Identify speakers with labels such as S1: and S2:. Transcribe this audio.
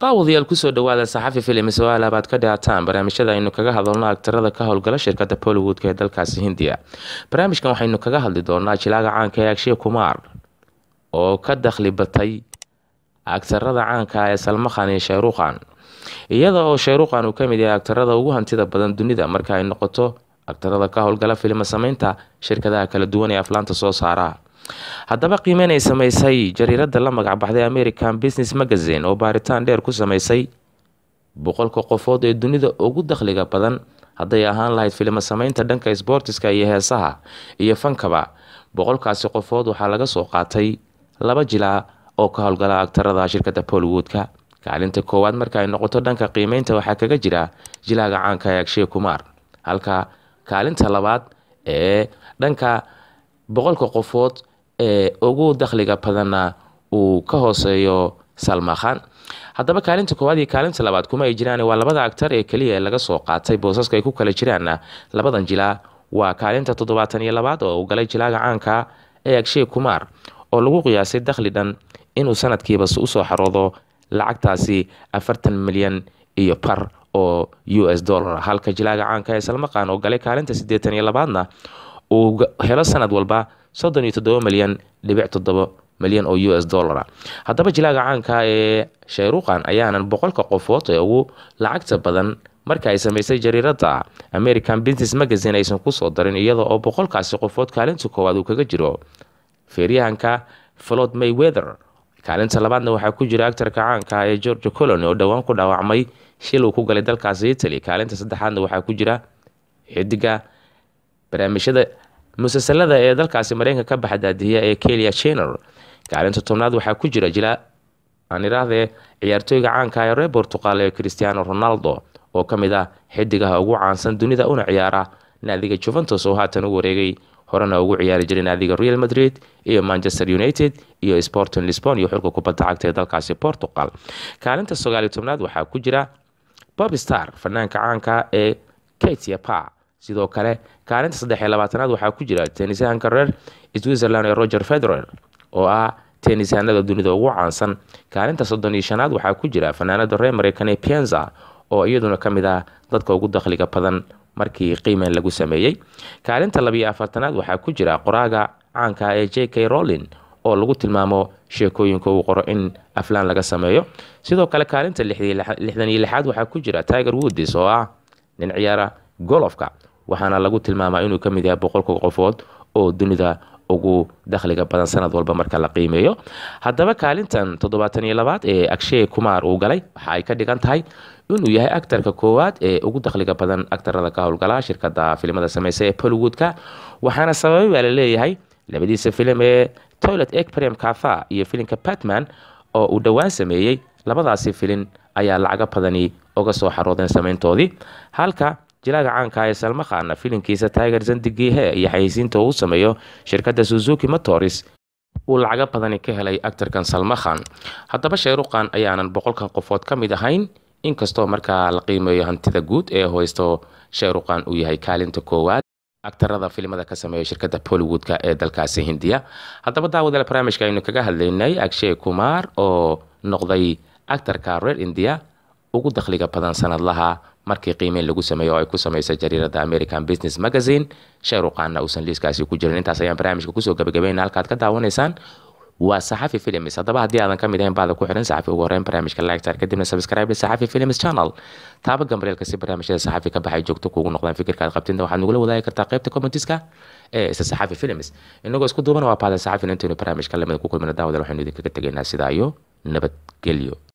S1: daawadayaal kusoo dhawaada saxafi filim sawaalab aad ka dhaataan barnaamijyada aynu kaga hadalno agtirada ka howlgala shirkada bollywoodka ee dalkaasi hindiya barnaamijkan waxaynu kaga hadli doonaa jilaaga caanka ee agshiya kumaar oo ka dakhli batay agtarada caanka ee salmakhan iyo sheyruukhan iyada oo sheyruukhan uu ka mid yahay agtarada ugu hantida badan dunida marka ay noqoto aktarada ka howlgala filima sameynta shirkadaha kala duwan ee aflaanta soo saara haddaba qiimeyn ay samaysay jariiradda la magacbaxday american business magazine oo baaritaan dheer ku samaysay boqolka qofood ee dunida ugu dakhliga badan hadday ahaan lahayd filimo sameynta dhanka isboortiska iyo heesaha iyo fankaba boqolkaasi qofood waxaa laga soo qaatay laba jilaa oo ka howlgala agtaradaha shirkadda bollywoodka kaalinta koowaad marka ay noqoto dhanka qiimeynta waxaa kaga jira jilaaga caanka ee agshe kumaar halka kaalinta labaad ee dhanka boqolka qofood ee ugu dakhliga badanna uu ka hooseeyo salma khan haddaba kaalinta koowaad iyo kaalinta labaad kuma ay jiraan waa labada actar ee keliya ee laga soo qaatay boosaska ay ku kala jiraanna labadan jilaa waa kaalinta toddobaatan iyo labaad oo uu galay jilaaga caanka ee agshay kumaar oo lagu qiyaasay dakhli dhan inuu sanadkiiba usoo xaroodo lacagtaasi afartan milyan iyo bar oo u s dollar halka jilaaga caanka ee salmaqan oo galay kaalinta siddeetan iyo labaadna uu helo sanad walba soddon iyo toddoba malyan dhibic toddoba malyan oo u s dollara ah. haddaba jilaaga caanka ah ee sheyruuqan ayaanan boqolka qofood ee ugu lacagta badan marka ay samaysay jariirada american business magazin aysan kusoo darin iyada oo boqolkaasi qofood kaalinta koowaad uu kaga jiro feeryahanka flod may wether kaalinta labaadna waxaa ku jira actarka caanka ah ee george colon oo dhowaan ku dhaawacmay shil uu ku galay dalkaasi italy kaalinta saddexaadna waxaa ku jira xidiga barnaamijyada musalsalada ee dalkaasi mareykanka ka baxa baxdadihiya ee kelia chenor kaalinta tobnaad waxaa ku jira jila aan idhaahdee ciyaartooyga caanka ah ee reer bortuqal ee christiano ronaldo oo ka mid ah xidigaha ugu caansan dunida una ciyaara naadiga juventus oo haatan u wareegay horena ugu ciyaari jiray naadiga real madrid iyo manchester united iyo sporting lisbon iyo xulka kubadda cagta ee dalkaasi portugal kaalinta sagaaliyo tobnaad waxaa ku jira bob star fanaanka caanka ah ee katia sidoo kale kaalinta saddex iyo labaatanaad waxaa ku jira tennisyahanka reer switzerland ee roger federer oo ah tennisyahanada dunida ugu caansan kaalinta soddon iyo shanaad waxaa ku jira fanaanada reer mareykan ee pienza oo iyaduna ka mid ah dadka ugu dakhliga badan markii qiiman lagu sameeyey kaalinta labiyo afartanaad waxaa ku jira qoraaga caanka ah ee j k rolin oo lagu tilmaamo sheekooyinka uu qoro in aflaan laga sameeyo sidoo kale kaalinta lixdan iyo lixaad waxaa ku jira tiger woods oo ah nin ciyaara golofka waxaana lagu tilmaamaa inuu ka mid yahay boqolka qofood oo dunida ugu dakhliga badan sanad walba marka la qiimeeyo haddaba kaalintan toddobaatan iyo labaad ee agshe kumaar uu galay waxa ay ka dhigan tahay inuu yahay actarka koowaad ee ugu dakhliga badan actarada ka howlgala shirkada filimada samaysa ee bollywoodka waxaana sababay baa laleeyahay labadiisa filim ee toilet egprem katha iyo filimka batman oo uu dhowaan sameeyey labadaasi filin ayaa lacago badani oga soo xarooden samayntoodii halka jilaaga caanka ee salma khanna filinkiisa tiger zandigiihe iyo xayeysiinta uu sameeyo shirkadda suzuki motoris uu lacaga badani ka helay actarkan salma khan haddaba sheyruqan ayaanan boqolkan qofood ka mid ahayn inkastoo marka la qiimeeyo hantida guud ee hoysto sheyruqan uu yahay kaalinta koowaad actarada filimada ka sameeya shirkadda bollywoodka ee dalkaasi hindiya haddaba daawadael barnaamijka aynu kaga hadlaynay agshe kumaar oo noqday actarka reer indiya ugu dakhliga badan sanadlaha markii qiimeyn lagu sameeyo oo ay ku samaysay jariirada american business magazine sheer uqaana uusan liiskaasi ku jirin intaas ayaan barnaamijka kusoo gabagabayna halkaad ka daawanaysaan waa saxafi films haddaba haddii aadan ka mid ahayn baada ku xihan saxafi ugu horreyn barnaamijka lagtar kadibna subscribe saxafi films channel taaba gambaleelka si barnaamijyada saxafi ka baxay joogto kuugu noqdaan fikirkaad qabtinna waxaad nagula wadaagi kartaa qaybta commentiska ee isa saxafi films inagoo isku duuban waa baadan saxafi intaynu barnaamijka lamida ku kulmina daawadaal waxaynu idinkaga tegaynaa sidaa nabadgelyo